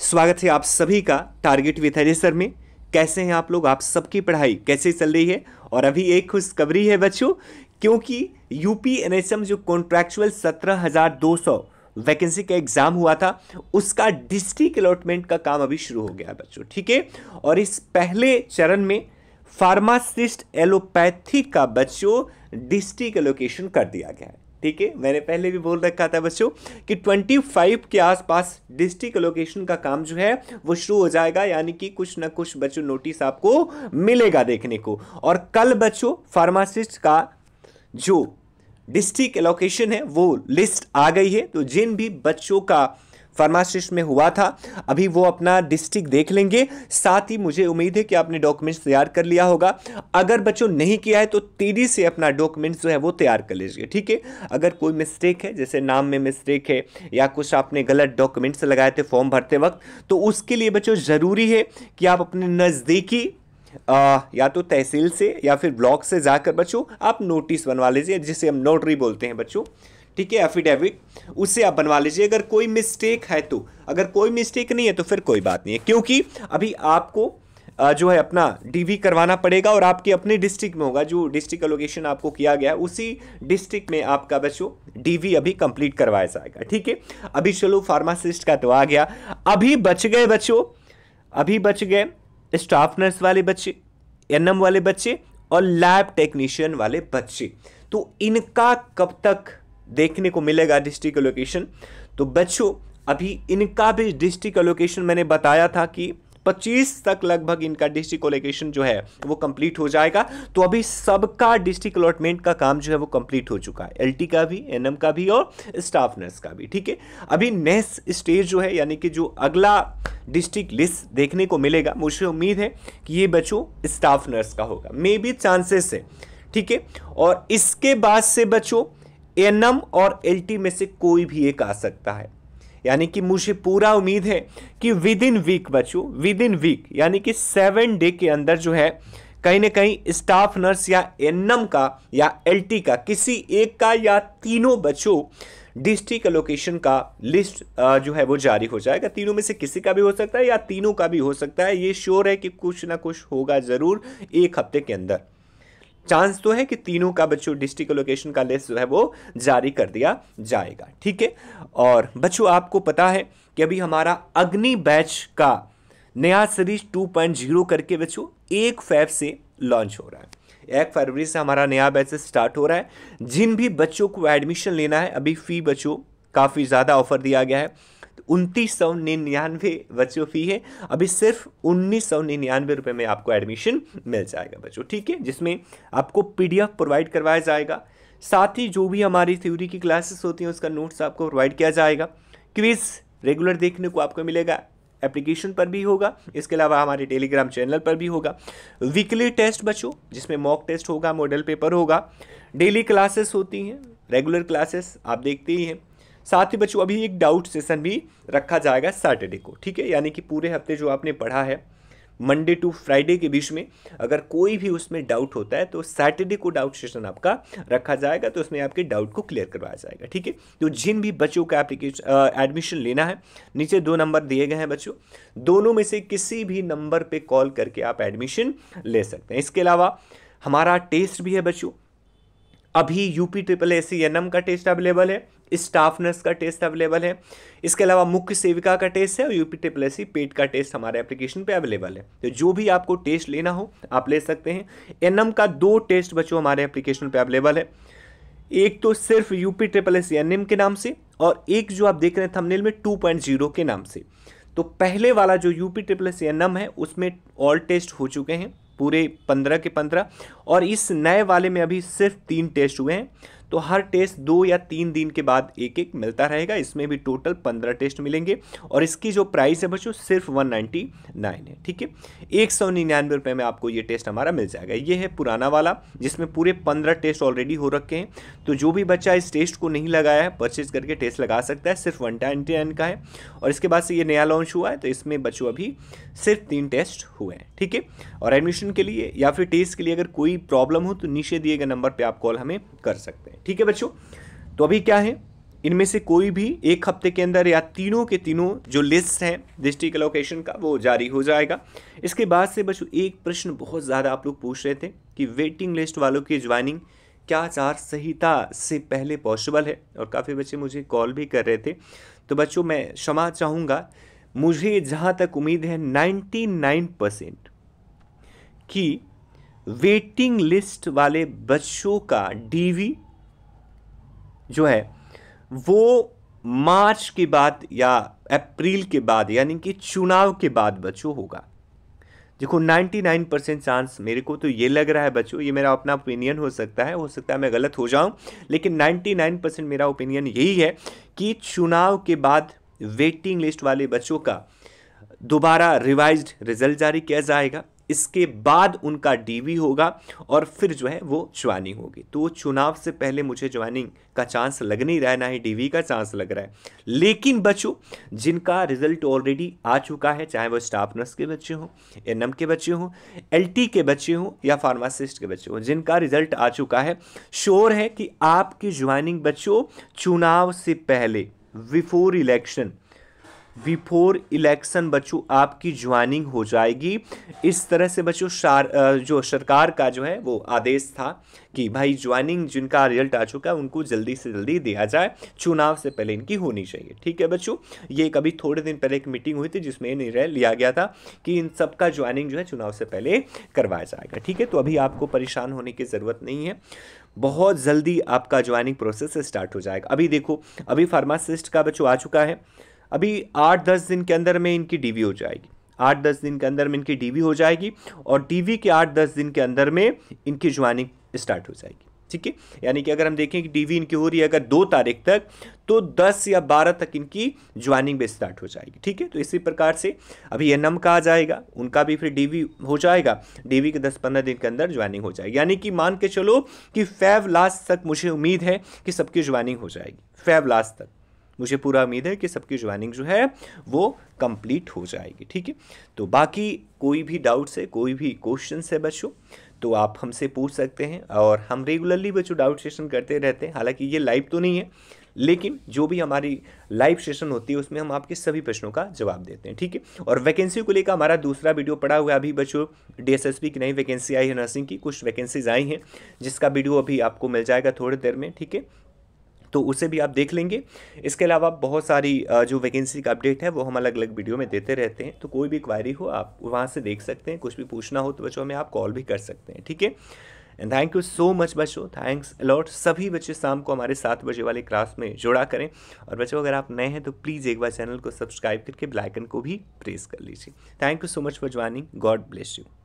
स्वागत है आप सभी का टारगेट विथ सर में कैसे हैं आप लोग आप सबकी पढ़ाई कैसे चल रही है और अभी एक खुशखबरी है बच्चों क्योंकि यूपी एनएसएम जो कॉन्ट्रैक्चुअल सत्रह हज़ार दो सौ वैकेंसी का एग्ज़ाम हुआ था उसका डिस्ट्रिक्ट अलॉटमेंट का काम अभी शुरू हो गया है बच्चों ठीक है और इस पहले चरण में फार्मासिस्ट एलोपैथिक का बच्चों डिस्ट्रिक्ट एलोकेशन कर दिया गया है ठीक है मैंने पहले भी बोल रखा था बच्चों कि 25 के आसपास डिस्ट्रिक्ट एलोकेशन का काम जो है वो शुरू हो जाएगा यानी कि कुछ ना कुछ बच्चों नोटिस आपको मिलेगा देखने को और कल बच्चों फार्मासिस्ट का जो डिस्ट्रिक्ट एलोकेशन है वो लिस्ट आ गई है तो जिन भी बच्चों का फार्मासिस्ट में हुआ था अभी वो अपना डिस्ट्रिक्ट देख लेंगे साथ ही मुझे उम्मीद है कि आपने डॉक्यूमेंट्स तैयार कर लिया होगा अगर बच्चों नहीं किया है तो तेज़ी से अपना डॉक्यूमेंट्स जो है वो तैयार कर लीजिए ठीक है अगर कोई मिस्टेक है जैसे नाम में मिस्टेक है या कुछ आपने गलत डॉक्यूमेंट्स लगाए थे फॉर्म भरते वक्त तो उसके लिए बच्चों ज़रूरी है कि आप अपने नज़दीकी आ, या तो तहसील से या फिर ब्लॉक से जाकर बच्चों आप नोटिस बनवा लीजिए जिसे हम नोटरी बोलते हैं बच्चों ठीक है एफिडेविट उससे आप बनवा लीजिए अगर कोई मिस्टेक है तो अगर कोई मिस्टेक नहीं है तो फिर कोई बात नहीं है क्योंकि अभी आपको जो है अपना डीवी करवाना पड़ेगा और आपके अपने डिस्ट्रिक्ट में होगा जो डिस्ट्रिक्ट एलोकेशन आपको किया गया उसी डिस्ट्रिक्ट में आपका बच्चों डीवी अभी कंप्लीट करवाया जाएगा ठीक है अभी चलो फार्मासिस्ट का तो आ गया अभी बच गए बच्चों अभी बच गए स्टाफ नर्स वाले बच्चे एन वाले बच्चे और लैब टेक्नीशियन वाले बच्चे तो इनका कब तक देखने को मिलेगा डिस्ट्रिक्ट एलोकेशन तो बच्चों अभी इनका भी डिस्ट्रिक्ट एलोकेशन मैंने बताया था कि 25 तक लगभग इनका डिस्ट्रिक्ट एलोकेशन जो है वो कंप्लीट हो जाएगा तो अभी सबका डिस्ट्रिक्ट अलॉटमेंट का काम जो है वो कंप्लीट हो चुका है एलटी का भी एनएम का भी और स्टाफ नर्स का भी ठीक है अभी नेक्स्ट स्टेज जो है यानी कि जो अगला डिस्ट्रिक्ट लिस्ट देखने को मिलेगा मुझे उम्मीद है कि ये बच्चों स्टाफ नर्स का होगा मे बी चांसेस है ठीक है और इसके बाद से बच्चों एनम और एलटी में से कोई भी एक आ सकता है यानी कि मुझे पूरा उम्मीद है कि विद इन वीक बच्चों विद इन वीक यानी कि सेवन डे के अंदर जो है कहीं ना कहीं स्टाफ नर्स या एनम का या एलटी का किसी एक का या तीनों बच्चों डिस्ट्रिक्ट एलोकेशन का लिस्ट जो है वो जारी हो जाएगा तीनों में से किसी का भी हो सकता है या तीनों का भी हो सकता है ये श्योर है कि कुछ ना कुछ होगा ज़रूर एक हफ्ते के अंदर चांस तो है कि तीनों का बच्चों डिस्ट्रिक्ट लोकेशन का लिस्ट जो है वो जारी कर दिया जाएगा ठीक है और बच्चों आपको पता है कि अभी हमारा अग्नि बैच का नया सीरीज 2.0 करके बच्चों एक फैब से लॉन्च हो रहा है एक फरवरी से हमारा नया बैच स्टार्ट हो रहा है जिन भी बच्चों को एडमिशन लेना है अभी फ़ी बच्चों काफ़ी ज़्यादा ऑफर दिया गया है उनतीस सौ निन्यानवे बच्चों फी है अभी सिर्फ उन्नीस सौ निन्यानवे रुपये में आपको एडमिशन मिल जाएगा बच्चों ठीक है जिसमें आपको पीडीएफ प्रोवाइड करवाया जाएगा साथ ही जो भी हमारी थ्योरी की क्लासेस होती हैं उसका नोट्स आपको प्रोवाइड किया जाएगा क्विज रेगुलर देखने को आपको मिलेगा एप्लीकेशन पर भी होगा इसके अलावा हमारे टेलीग्राम चैनल पर भी होगा वीकली टेस्ट बच्चों जिसमें मॉक टेस्ट होगा मॉडल पेपर होगा डेली क्लासेस होती हैं रेगुलर क्लासेस आप देखते ही हैं साथ ही बच्चों अभी एक डाउट सेशन भी रखा जाएगा सैटरडे को ठीक है यानी कि पूरे हफ्ते जो आपने पढ़ा है मंडे टू फ्राइडे के बीच में अगर कोई भी उसमें डाउट होता है तो सैटरडे को डाउट सेशन आपका रखा जाएगा तो उसमें आपके डाउट को क्लियर करवाया जाएगा ठीक है तो जिन भी बच्चों का एप्लीकेशन एडमिशन लेना है नीचे दो नंबर दिए गए हैं बच्चों दोनों में से किसी भी नंबर पे कॉल करके आप एडमिशन ले सकते हैं इसके अलावा हमारा टेस्ट भी है बच्चों अभी UP triple A C N M का टेस्ट अवेलेबल है स्टाफ नर्स का टेस्ट अवेलेबल है इसके अलावा मुख्य सेविका का टेस्ट है और यूपी टेप्लेसी पेट का टेस्ट हमारे एप्लीकेशन पे अवेलेबल है तो जो भी आपको टेस्ट लेना हो आप ले सकते हैं एनएम का दो टेस्ट बच्चों हमारे एप्लीकेशन पे अवेलेबल है एक तो सिर्फ यूपी ट्रिपल एस एन के नाम से और एक जो आप देख रहे हैं थंबनेल में 2.0 के नाम से तो पहले वाला जो यूपी ट्रिपल एस एन है उसमें ऑल टेस्ट हो चुके हैं पूरे पंद्रह के पंद्रह और इस नए वाले में अभी सिर्फ तीन टेस्ट हुए हैं तो हर टेस्ट दो या तीन दिन के बाद एक एक मिलता रहेगा इसमें भी टोटल पंद्रह टेस्ट मिलेंगे और इसकी जो प्राइस है बच्चों सिर्फ वन नाइन्टी नाइन है ठीक है एक सौ निन्यानवे रुपये में आपको ये टेस्ट हमारा मिल जाएगा ये है पुराना वाला जिसमें पूरे पंद्रह टेस्ट ऑलरेडी हो रखे हैं तो जो भी बच्चा इस टेस्ट को नहीं लगाया है परचेज करके टेस्ट लगा सकता है सिर्फ वन नाइन्टी नाइन का है और इसके बाद से ये नया लॉन्च हुआ है तो इसमें बच्चों अभी सिर्फ तीन टेस्ट हुए हैं ठीक है और एडमिशन के लिए या फिर टेस्ट के लिए अगर कोई प्रॉब्लम हो तो नीचे दिए गए नंबर पर आप कॉल हमें कर सकते हैं ठीक है बच्चों तो अभी क्या है इनमें से कोई भी एक हफ्ते के अंदर या तीनों के तीनों जो लिस्ट हैं डिस्ट्रिक्ट एलोकेशन का वो जारी हो जाएगा इसके बाद से बच्चों एक प्रश्न बहुत ज़्यादा आप लोग पूछ रहे थे कि वेटिंग लिस्ट वालों की ज्वाइनिंग क्या आचार संहिता से पहले पॉसिबल है और काफ़ी बच्चे मुझे कॉल भी कर रहे थे तो बच्चों मैं क्षमा चाहूँगा मुझे जहाँ तक उम्मीद है नाइन्टी नाइन परसेंट कि वेटिंग लिस्ट वाले बच्चों का डीवी जो है वो मार्च के बाद या अप्रैल के बाद यानी कि चुनाव के बाद बच्चों होगा देखो 99 परसेंट चांस मेरे को तो ये लग रहा है बच्चों ये मेरा अपना ओपिनियन हो सकता है हो सकता है मैं गलत हो जाऊं लेकिन 99 परसेंट मेरा ओपिनियन यही है कि चुनाव के बाद वेटिंग लिस्ट वाले बच्चों का दोबारा रिवाइज्ड रिजल्ट जारी किया जाएगा इसके बाद उनका डीवी होगा और फिर जो है वो ज्वाइनिंग होगी तो चुनाव से पहले मुझे ज्वाइनिंग का चांस लग नहीं रहा है ना ही डीवी का चांस लग रहा है लेकिन बच्चों जिनका रिजल्ट ऑलरेडी आ चुका है चाहे वो स्टाफ नर्स के बच्चे हों एनएम के बच्चे हों एलटी के बच्चे हों या फार्मासिस्ट के बच्चे हों जिनका रिजल्ट आ चुका है श्योर है कि आपकी ज्वाइनिंग बच्चों चुनाव से पहले बिफोर इलेक्शन बिफोर इलेक्शन बच्चों आपकी ज्वाइनिंग हो जाएगी इस तरह से बच्चों जो सरकार का जो है वो आदेश था कि भाई ज्वाइनिंग जिनका रिजल्ट आ चुका है उनको जल्दी से जल्दी दिया जाए चुनाव से पहले इनकी होनी चाहिए ठीक है बच्चों ये कभी थोड़े दिन पहले एक मीटिंग हुई थी जिसमें निर्णय लिया गया था कि इन सबका ज्वाइनिंग जो है चुनाव से पहले करवाया जाएगा ठीक है तो अभी आपको परेशान होने की ज़रूरत नहीं है बहुत जल्दी आपका ज्वाइनिंग प्रोसेस स्टार्ट हो जाएगा अभी देखो अभी फार्मासिस्ट का बच्चों आ चुका है अभी आठ दस दिन के अंदर में इनकी डीवी हो जाएगी आठ दस दिन के अंदर में इनकी डीवी हो जाएगी और डीवी के आठ दस दिन के अंदर में इनकी ज्वाइनिंग स्टार्ट हो जाएगी ठीक है यानी कि अगर हम देखें कि डीवी इनकी हो रही है अगर दो तारीख तक तो दस या बारह तक इनकी ज्वाइनिंग भी स्टार्ट हो जाएगी ठीक है तो इसी प्रकार से अभी एन एम का आ जाएगा उनका भी फिर डीवी हो जाएगा डीवी के दस पंद्रह दिन के अंदर ज्वाइनिंग हो जाएगी यानी कि मान के चलो कि फैव लास्ट तक मुझे उम्मीद है कि सबकी ज्वाइनिंग हो जाएगी फैव लास्ट तक मुझे पूरा उम्मीद है कि सबकी ज्वाइनिंग जो है वो कंप्लीट हो जाएगी ठीक है तो बाकी कोई भी डाउट्स है कोई भी क्वेश्चन है बच्चों तो आप हमसे पूछ सकते हैं और हम रेगुलरली बच्चों डाउट सेशन करते रहते हैं हालांकि ये लाइव तो नहीं है लेकिन जो भी हमारी लाइव सेशन होती है उसमें हम आपके सभी प्रश्नों का जवाब देते हैं ठीक है और वैकेंसी को लेकर हमारा दूसरा वीडियो पड़ा हुआ है अभी बच्चों डीएसएसपी की नई वैकेंसी आई है नर्सिंग की कुछ वैकेंसीज आई हैं जिसका वीडियो अभी आपको मिल जाएगा थोड़ी देर में ठीक है तो उसे भी आप देख लेंगे इसके अलावा बहुत सारी जो वैकेंसी का अपडेट है वो हम अलग अलग वीडियो में देते रहते हैं तो कोई भी क्वायरी हो आप वहाँ से देख सकते हैं कुछ भी पूछना हो तो बच्चों में आप कॉल भी कर सकते हैं ठीक है and thank you so much बच्चों थैंक्स अलॉट सभी बच्चे शाम को हमारे सात बजे वाले क्लास में जुड़ा करें और बच्चों अगर आप नए हैं तो प्लीज़ एक बार चैनल को सब्सक्राइब करके ब्लैकन को भी प्रेस कर लीजिए thank you so much for joining God bless you